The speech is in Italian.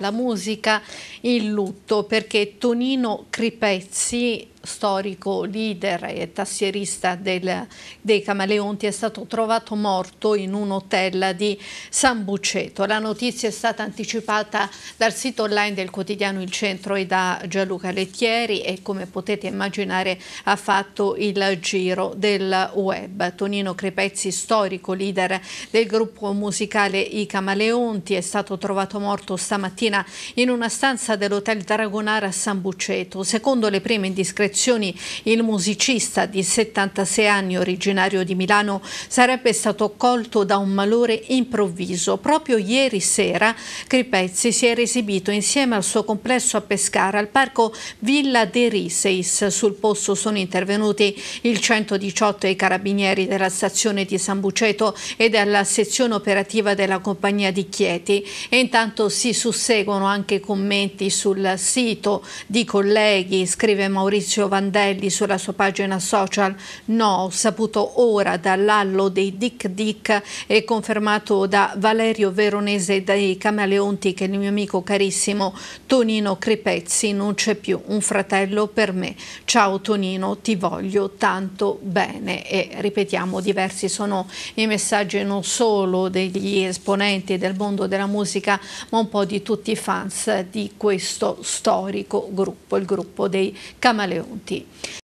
La musica il lutto perché Tonino Cripezzi storico leader e tassierista del, dei Camaleonti, è stato trovato morto in un hotel di San Buceto. La notizia è stata anticipata dal sito online del quotidiano Il Centro e da Gianluca Lettieri e come potete immaginare ha fatto il giro del web. Tonino Crepezzi, storico leader del gruppo musicale I Camaleonti, è stato trovato morto stamattina in una stanza dell'hotel Dragonara a San Buceto. Secondo le prime indiscrezioni associazioni, il musicista di 76 anni originario di Milano sarebbe stato colto da un malore improvviso. Proprio ieri sera Cripezzi si era esibito insieme al suo complesso a Pescara al parco Villa De Riseis. Sul posto sono intervenuti il 118 e i carabinieri della stazione di San Buceto e della sezione operativa della compagnia di Chieti e intanto si susseguono anche commenti sul sito di colleghi, scrive Maurizio Giovandelli sulla sua pagina social. No, ho saputo ora dall'allo dei Dick Dick e eh, confermato da Valerio Veronese dei Camaleonti che il mio amico carissimo Tonino Cripezzi non c'è più, un fratello per me. Ciao Tonino, ti voglio tanto bene. E ripetiamo, diversi sono i messaggi non solo degli esponenti del mondo della musica, ma un po' di tutti i fans di questo storico gruppo, il gruppo dei Camaleonti. थे